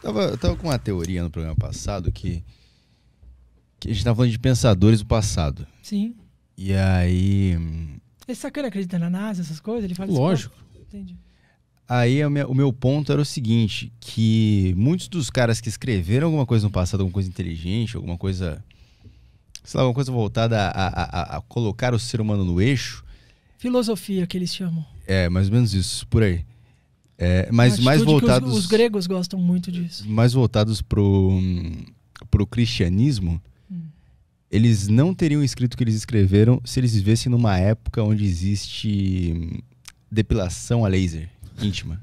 Tava, eu tava com uma teoria no programa passado que, que a gente tava falando de pensadores do passado. Sim. E aí. Esse sacana acredita na NASA, essas coisas? Ele fala Lógico. Aí o meu ponto era o seguinte: que muitos dos caras que escreveram alguma coisa no passado, alguma coisa inteligente, alguma coisa. Sei lá, alguma coisa voltada a, a, a, a colocar o ser humano no eixo. Filosofia que eles chamam. É, mais ou menos isso, por aí é, mas mais voltados. Os, os, gregos gostam muito disso. Mais voltados pro, pro cristianismo, hum. eles não teriam escrito o que eles escreveram se eles vivessem numa época onde existe hum, depilação a laser íntima.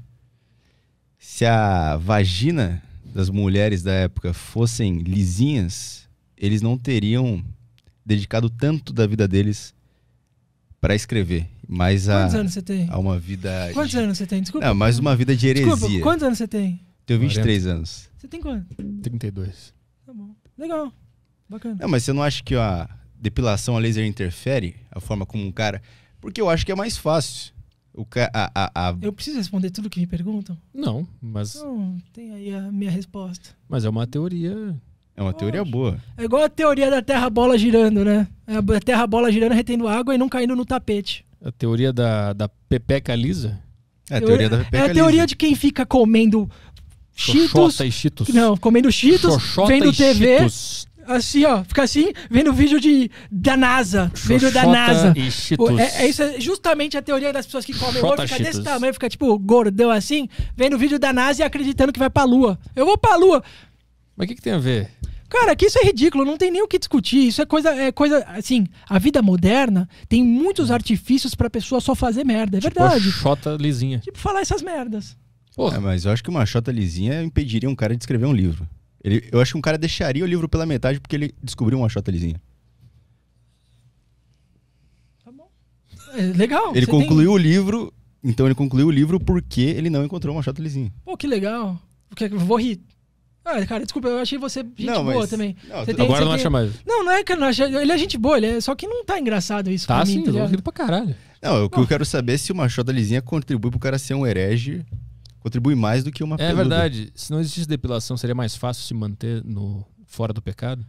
se a vagina das mulheres da época fossem lisinhas, eles não teriam dedicado tanto da vida deles para escrever mas a, anos você tem? a uma vida. Quantos anos você tem? Desculpa. Não, mas uma vida de heresia. Desculpa, quantos anos você tem? Tenho 23 anos. Você tem quanto? 32. Tá bom. Legal. Bacana. Não, mas você não acha que a depilação a laser interfere? A forma como um cara. Porque eu acho que é mais fácil. O ca... a, a, a... Eu preciso responder tudo que me perguntam? Não, mas. Não, tem aí a minha resposta. Mas é uma teoria. É uma teoria boa. É igual a teoria da terra-bola girando, né? É a terra-bola girando, retendo água e não caindo no tapete. A teoria da, da pepeca lisa? É a teoria da pepeca é a lisa. teoria de quem fica comendo Cheetos. e Cheetos. Não, comendo Cheetos, Xoxota vendo TV. Cheetos. Assim, ó, fica assim, vendo vídeo de, da NASA. Xoxota vídeo da NASA. E Cheetos. É, é, isso é justamente a teoria das pessoas que comem ovo, fica Cheetos. desse tamanho, fica tipo gordão assim, vendo vídeo da NASA e acreditando que vai pra Lua. Eu vou pra Lua. Mas o que, que tem a ver? Cara, que isso é ridículo, não tem nem o que discutir. Isso é coisa, é coisa assim. A vida moderna tem muitos artifícios pra pessoa só fazer merda, é tipo verdade. Chota lisinha. Tipo, falar essas merdas. Porra. É, mas eu acho que uma chota lisinha impediria um cara de escrever um livro. Ele, eu acho que um cara deixaria o livro pela metade porque ele descobriu uma chota lisinha. Tá bom. É, legal. Ele concluiu tem... o livro, então ele concluiu o livro porque ele não encontrou uma chota lisinha. Pô, que legal. Porque eu vou rir. Ah, cara, desculpa, eu achei você gente não, boa também. Não, tem, agora não tem... acha mais. Não, não é que eu não acho. Ele é gente boa, ele é... só que não tá engraçado isso. Tá sim, mim, tá rindo pra caralho. Não, o que eu quero saber é se uma chota Lizinha contribui pro cara ser um herege, contribui mais do que uma É peluda. verdade. Se não existisse depilação, seria mais fácil se manter no fora do pecado?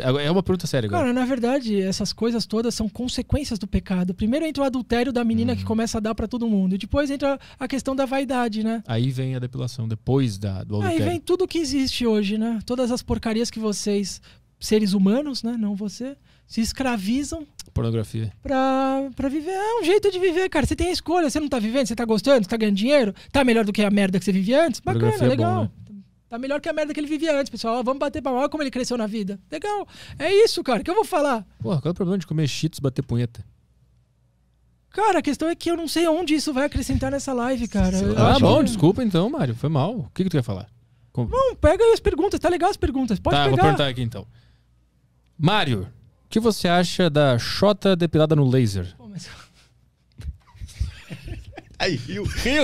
É uma pergunta séria. Cara, agora. na verdade, essas coisas todas são consequências do pecado. Primeiro entra o adultério da menina uhum. que hum. começa a dar para todo mundo. E depois entra a questão da vaidade, né? Aí vem a depilação, depois da, do adultério. Aí vem tudo que existe hoje, né? Todas as porcarias que vocês, seres humanos, né? Não você, se escravizam. Pornografia. Pra, pra viver. É um jeito de viver, cara. Você tem a escolha. Você não tá vivendo, você tá gostando, você tá ganhando dinheiro. Tá melhor do que a merda que você vivia antes. Bacana, é legal. bom, né? Tá melhor que a merda que ele vivia antes, pessoal. vamos bater palma. Olha como ele cresceu na vida. Legal. É isso, cara. O que eu vou falar? Porra, qual é o problema de comer cheetos e bater punheta? Cara, a questão é que eu não sei onde isso vai acrescentar nessa live, cara. Ah, bom, desculpa então, Mário. Foi mal. O que, que tu quer falar? Com... Não, pega as perguntas. Tá legal as perguntas. Pode tá, pegar. Tá, vou perguntar aqui então. Mário, o que você acha da Xota depilada no laser? Pô, mas... Aí, Rio. Rio,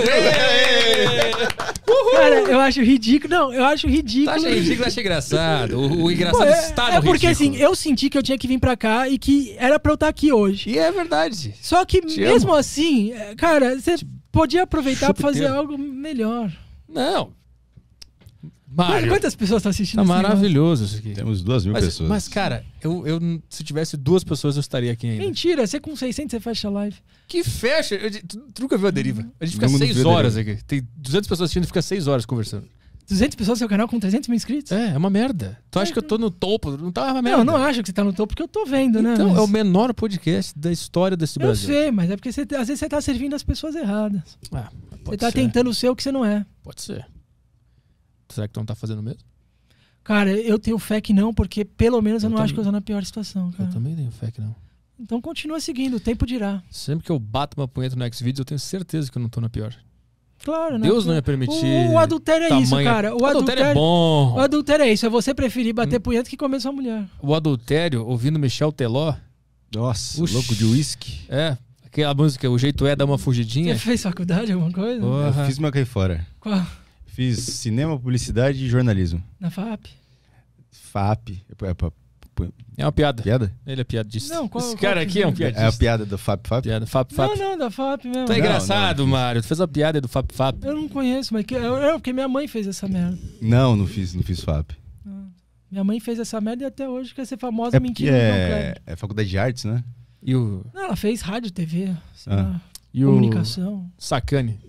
Cara, eu acho ridículo. Não, eu acho ridículo. Tu acha ridículo, acha engraçado. O, o engraçado Pô, é, está no É porque ridículo. assim, eu senti que eu tinha que vir pra cá e que era pra eu estar tá aqui hoje. E é verdade. Só que Te mesmo amo. assim, é, cara, você podia aproveitar Chupa pra fazer algo melhor. Não, Mário. Quantas pessoas estão assistindo Tá maravilhoso isso aqui. Temos duas mil mas, pessoas. Mas, cara, eu, eu, se tivesse duas pessoas, eu estaria aqui ainda. Mentira, você com 600 você fecha a live. Que fecha? Eu, tu, tu nunca viu a deriva. A gente fica Não, seis horas aqui. Tem 200 pessoas assistindo e fica seis horas conversando. 200 pessoas no seu canal com 300 mil inscritos? É, é uma merda. Tu acha é. que eu tô no topo? Não tá uma merda. Não, eu não acho que você tá no topo, porque eu tô vendo, né? Então, é mas... é o menor podcast da história desse eu Brasil. Eu sei, mas é porque você, às vezes você tá servindo as pessoas erradas. Ah, você tá tentando ser o que você não é. Pode ser. Será que tu não tá fazendo mesmo? Cara, eu tenho fé que não, porque pelo menos eu, eu não acho que eu tô na pior situação, cara. Eu também tenho fé que não. Então continua seguindo, o tempo dirá. Sempre que eu bato uma punheta no Xvideos, eu tenho certeza que eu não tô na pior. Claro, né? Deus não ia permitir. O, adultério é isso, cara. O, adultério, adultério, é bom. O adultério é isso. É você preferir bater hum. punheta que comer sua mulher. O adultério, ouvindo Michel Teló. Nossa, Ux. louco de uísque. É. Aquela música, o jeito é dar uma fugidinha. Você fez faculdade, alguma coisa? Porra. Eu fiz, uma caí fora. Qual? fiz cinema, publicidade e jornalismo. Na FAP. FAP. É uma piada. Piada? Ele é piadista. Não, qual, Esse qual cara aqui é um piadista. É a piada do FAP FAP? Piada, FAP, FAP. Não, não, da FAP mesmo. Tá não, engraçado, não, Mário. Tu fez a piada do FAP FAP. Eu não conheço, mas que, eu, eu, porque minha mãe fez essa merda. Não, não fiz, não fiz FAP. Minha mãe fez essa merda e até hoje quer ser famosa é mentira. É, é faculdade de artes, né? E o... Não, ela fez rádio, TV, ah. lá, e comunicação. O... Sacane.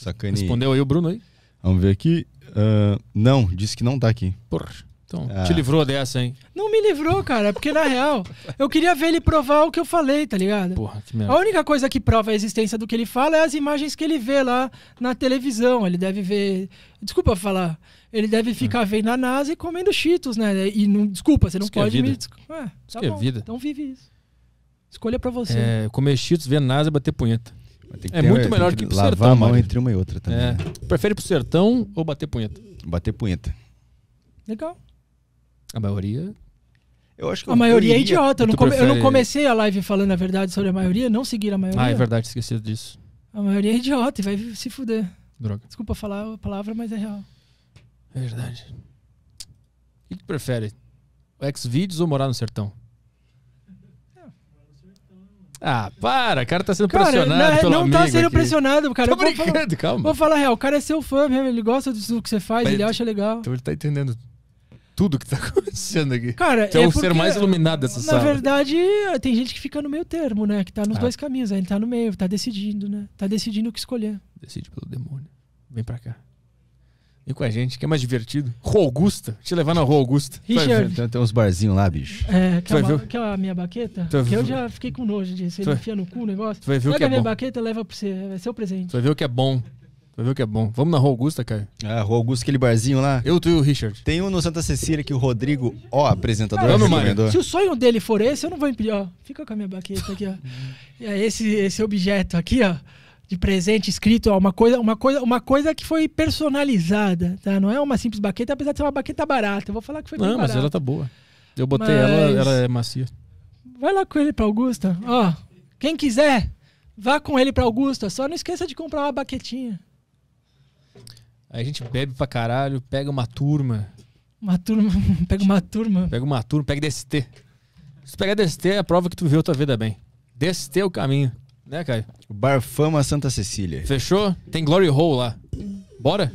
Sacaneei. Respondeu aí o Bruno aí? Vamos ver aqui. Uh, não, disse que não tá aqui. Porra. Então, ah. te livrou dessa, hein? Não me livrou, cara, é porque na real, eu queria ver ele provar o que eu falei, tá ligado? Porra, que merda. A única coisa que prova a existência do que ele fala é as imagens que ele vê lá na televisão. Ele deve ver. Desculpa falar. Ele deve ficar vendo a NASA e comendo cheetos, né? E não... Desculpa, você não isso é pode é me. tá é bom, é vida. Então vive isso. Escolha pra você. É, comer cheetos, ver NASA e bater punheta é muito um, melhor que ir pro lavar sertão. a mão entre uma e outra também. É. Né? Prefere pro sertão ou bater punheta? Bater punheta. Legal. A maioria. Eu acho que a, maioria, é idiota. Eu não, prefere... eu não, comecei a live falando a verdade sobre a maioria, não seguir a maioria. Ah, é verdade, esqueci disso. A maioria é idiota e vai se fuder. Droga. Desculpa falar a palavra, mas é real. É verdade. O que tu prefere? Ex-Vídeos ou morar no sertão? Ah, para, o cara tá sendo cara, pressionado não, é, pelo não tá amigo tá sendo aqui. pressionado, cara. Tô brincando, calma. Vou falar real, o cara é seu fã mesmo, ele gosta do que você faz, Mas ele acha legal. Então ele tá entendendo tudo que tá acontecendo aqui. Cara, tu então é, é o porque, ser mais iluminado dessa na sala. Na verdade, tem gente que fica no meio termo, né? Que tá nos ah. dois caminhos, ele tá no meio, tá decidindo, né? Tá decidindo o que escolher. Decide pelo demônio. Vem pra cá. E com a gente, que é mais divertido. Rua Augusta. Te levar na Rua Augusta. Richard. Tem, tem uns barzinhos lá, bicho. É, quer, uma, quer a minha baqueta? Tu que eu já fiquei com nojo disso. Ele enfia no cu o negócio. vai ver Pega o que é a minha bom. baqueta leva pra você. Vai presente. Tu vai ver o que é bom. Vai ver o que é bom. Vamos na Rua Augusta, cara. Ah, Rua Augusta, aquele barzinho lá. Eu, tu e o Richard. Tem um no Santa Cecília que o Rodrigo, ó, apresentador. Cara, Se o sonho dele for esse, eu não vou impedir, ó. Fica com a minha baqueta aqui, ó. É esse, esse objeto aqui, ó de presente escrito, ó, uma coisa, uma coisa, uma coisa que foi personalizada, tá? Não é uma simples baqueta, apesar de ser uma baqueta barata. Eu vou falar que foi Não, mas barata. ela tá boa. Eu botei mas... ela, ela é macia. Vai lá com ele para Augusta. Ó, quem quiser, vá com ele para Augusta, só não esqueça de comprar uma baquetinha. Aí a gente bebe pra caralho, pega uma turma. Uma turma, pega uma turma. Pega uma turma, pega DST. Se pegar DST, é a prova que tu viu tua vida bem. DST é o caminho. Né, Caio? Bar Fama Santa Cecília. Fechou? Tem Glory Hole lá. Bora?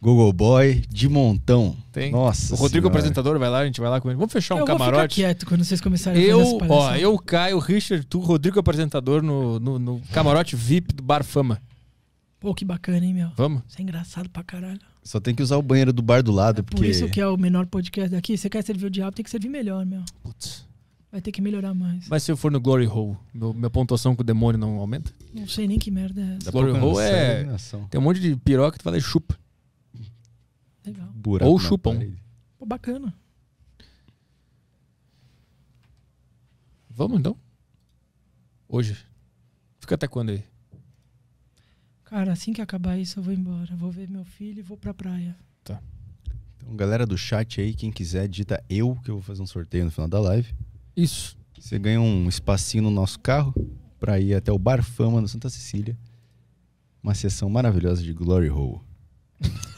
Google Boy de montão. Tem. Nossa. O Rodrigo, apresentador, vai lá, a gente vai lá com ele. Vamos fechar eu um camarote. Eu quieto quando vocês começarem eu, a Ó, eu, Caio, Richard, tu, Rodrigo, apresentador no, no, no camarote VIP do Bar Fama. Pô, que bacana, hein, meu? Vamos. Isso é engraçado pra caralho. Só tem que usar o banheiro do bar do lado, é porque... Por isso que é o menor podcast daqui. Você quer servir o diabo, tem que servir melhor, meu. Putz. Vai ter que melhorar mais. Mas se eu for no Glory Hole, meu, minha pontuação com o demônio não aumenta? Não sei nem que merda é essa. Glory Hole é. Tem um monte de piroca que tu fala e chupa. Legal. Buraco Ou chupam. Pô, bacana. Vamos então? Hoje. Fica até quando aí? Cara, assim que acabar isso, eu vou embora. Vou ver meu filho e vou pra praia. Tá. Então, galera do chat aí, quem quiser, digita eu, que eu vou fazer um sorteio no final da live. Isso. Você ganha um espacinho no nosso carro para ir até o Bar Fama no Santa Cecília. Uma sessão maravilhosa de Glory Hole.